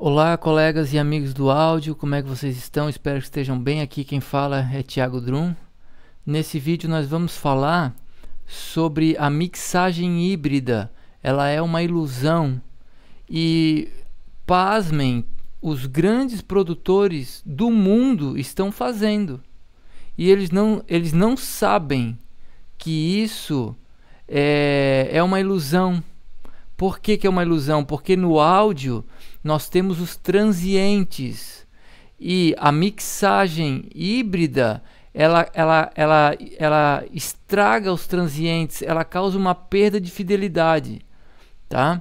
Olá, colegas e amigos do áudio, como é que vocês estão? Espero que estejam bem. Aqui quem fala é Thiago Drum. Nesse vídeo nós vamos falar sobre a mixagem híbrida. Ela é uma ilusão e pasmem, os grandes produtores do mundo estão fazendo. E eles não, eles não sabem que isso é, é uma ilusão. Por que, que é uma ilusão? Porque no áudio nós temos os transientes e a mixagem híbrida ela, ela, ela, ela estraga os transientes, ela causa uma perda de fidelidade, tá?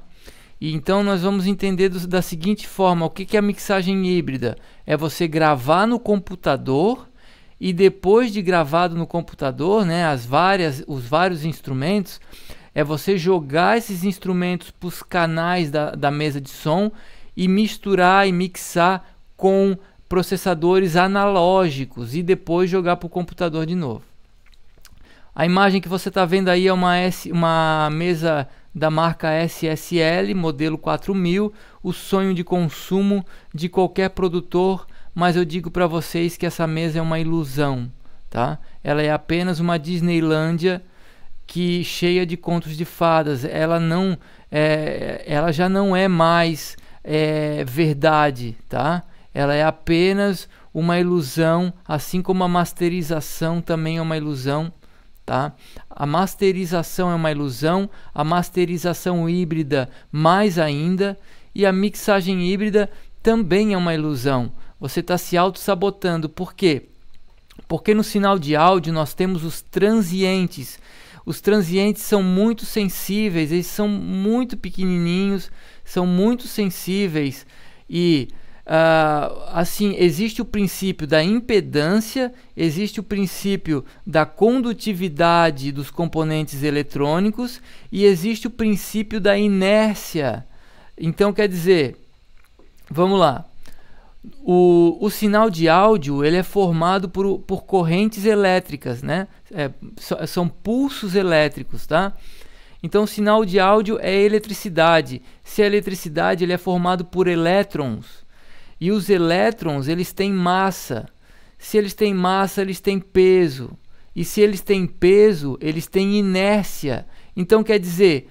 E então nós vamos entender do, da seguinte forma: o que, que é a mixagem híbrida? É você gravar no computador e depois de gravado no computador, né, as várias, os vários instrumentos, é você jogar esses instrumentos para os canais da, da mesa de som e misturar e mixar com processadores analógicos e depois jogar para o computador de novo. A imagem que você está vendo aí é uma, S, uma mesa da marca SSL, modelo 4000, o sonho de consumo de qualquer produtor, mas eu digo para vocês que essa mesa é uma ilusão, tá? Ela é apenas uma Disneylândia que cheia de contos de fadas. Ela não, é, ela já não é mais é verdade, tá? Ela é apenas uma ilusão, assim como a masterização também é uma ilusão, tá? A masterização é uma ilusão, a masterização híbrida mais ainda, e a mixagem híbrida também é uma ilusão. Você está se auto-sabotando. Por quê? Porque no sinal de áudio nós temos os transientes os transientes são muito sensíveis, eles são muito pequenininhos, são muito sensíveis e uh, assim existe o princípio da impedância, existe o princípio da condutividade dos componentes eletrônicos e existe o princípio da inércia. Então quer dizer, vamos lá. O, o sinal de áudio ele é formado por, por correntes elétricas, né? É, são pulsos elétricos, tá? Então, o sinal de áudio é eletricidade. Se a eletricidade ele é formado por elétrons, e os elétrons eles têm massa. Se eles têm massa, eles têm peso. E se eles têm peso, eles têm inércia. Então, quer dizer,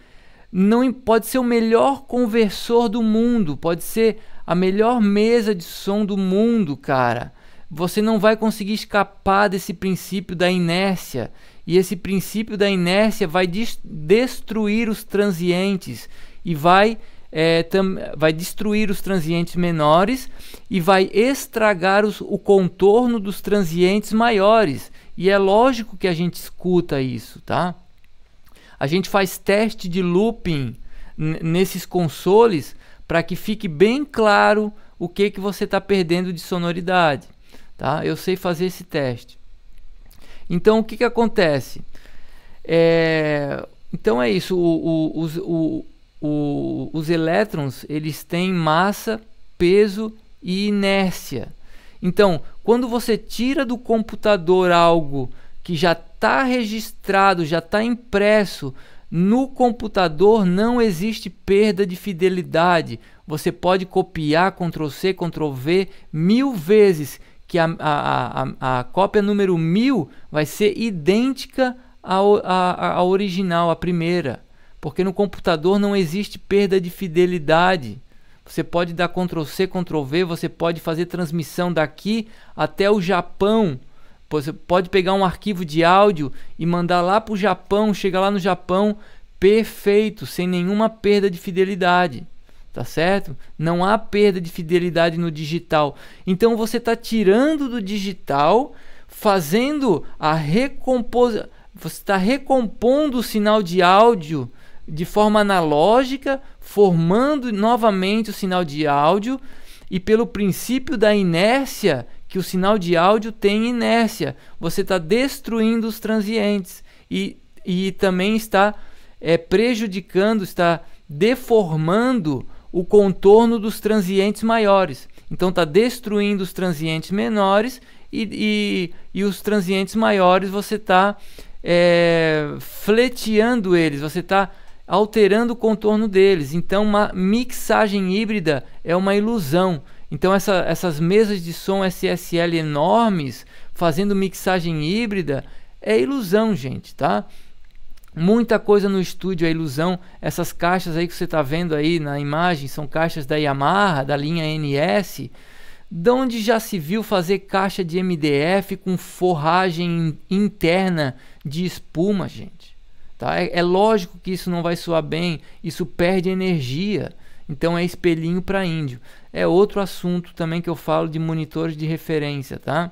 não pode ser o melhor conversor do mundo, pode ser a melhor mesa de som do mundo, cara. Você não vai conseguir escapar desse princípio da inércia. E esse princípio da inércia vai destruir os transientes e vai, é, vai destruir os transientes menores e vai estragar os, o contorno dos transientes maiores. E é lógico que a gente escuta isso, tá? A gente faz teste de looping nesses consoles para que fique bem claro o que, que você está perdendo de sonoridade. Tá? Eu sei fazer esse teste. Então o que, que acontece? É... Então é isso. O, o, os, o, os elétrons eles têm massa, peso e inércia. Então, quando você tira do computador algo que já está registrado, já está impresso no computador, não existe perda de fidelidade. Você pode copiar Ctrl C, Ctrl V mil vezes, que a, a, a, a cópia número mil vai ser idêntica à, à original, a primeira. Porque no computador não existe perda de fidelidade. Você pode dar Ctrl C, Ctrl V, você pode fazer transmissão daqui até o Japão você pode pegar um arquivo de áudio e mandar lá para o Japão, chegar lá no Japão perfeito, sem nenhuma perda de fidelidade. Tá certo? Não há perda de fidelidade no digital. Então você está tirando do digital, fazendo a recomposição. Você está recompondo o sinal de áudio de forma analógica, formando novamente o sinal de áudio e pelo princípio da inércia que o sinal de áudio tem inércia. Você está destruindo os transientes e, e também está é, prejudicando, está deformando o contorno dos transientes maiores. Então está destruindo os transientes menores e, e, e os transientes maiores você está é, fleteando eles, você está alterando o contorno deles. Então uma mixagem híbrida é uma ilusão. Então essa, essas mesas de som SSL enormes fazendo mixagem híbrida é ilusão, gente, tá? Muita coisa no estúdio é ilusão. Essas caixas aí que você está vendo aí na imagem são caixas da Yamaha, da linha NS. De onde já se viu fazer caixa de MDF com forragem interna de espuma, gente? Tá? É, é lógico que isso não vai soar bem, isso perde energia. Então é espelhinho para índio. É outro assunto também que eu falo de monitores de referência, tá?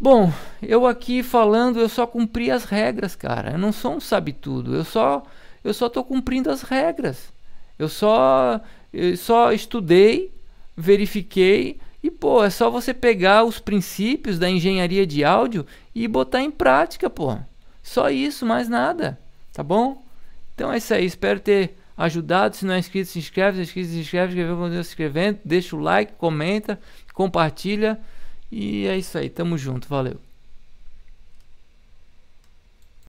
Bom, eu aqui falando, eu só cumpri as regras, cara. Eu não sou um sabe tudo. Eu só eu só tô cumprindo as regras. Eu só eu só estudei, verifiquei e pô, é só você pegar os princípios da engenharia de áudio e botar em prática, pô. Só isso, mais nada, tá bom? Então é isso aí, espero ter ajudado. Se não é inscrito, se inscreve. Se é inscrito, se inscreve. se inscrevendo. Deixa o like, comenta, compartilha. E é isso aí. Tamo junto. Valeu.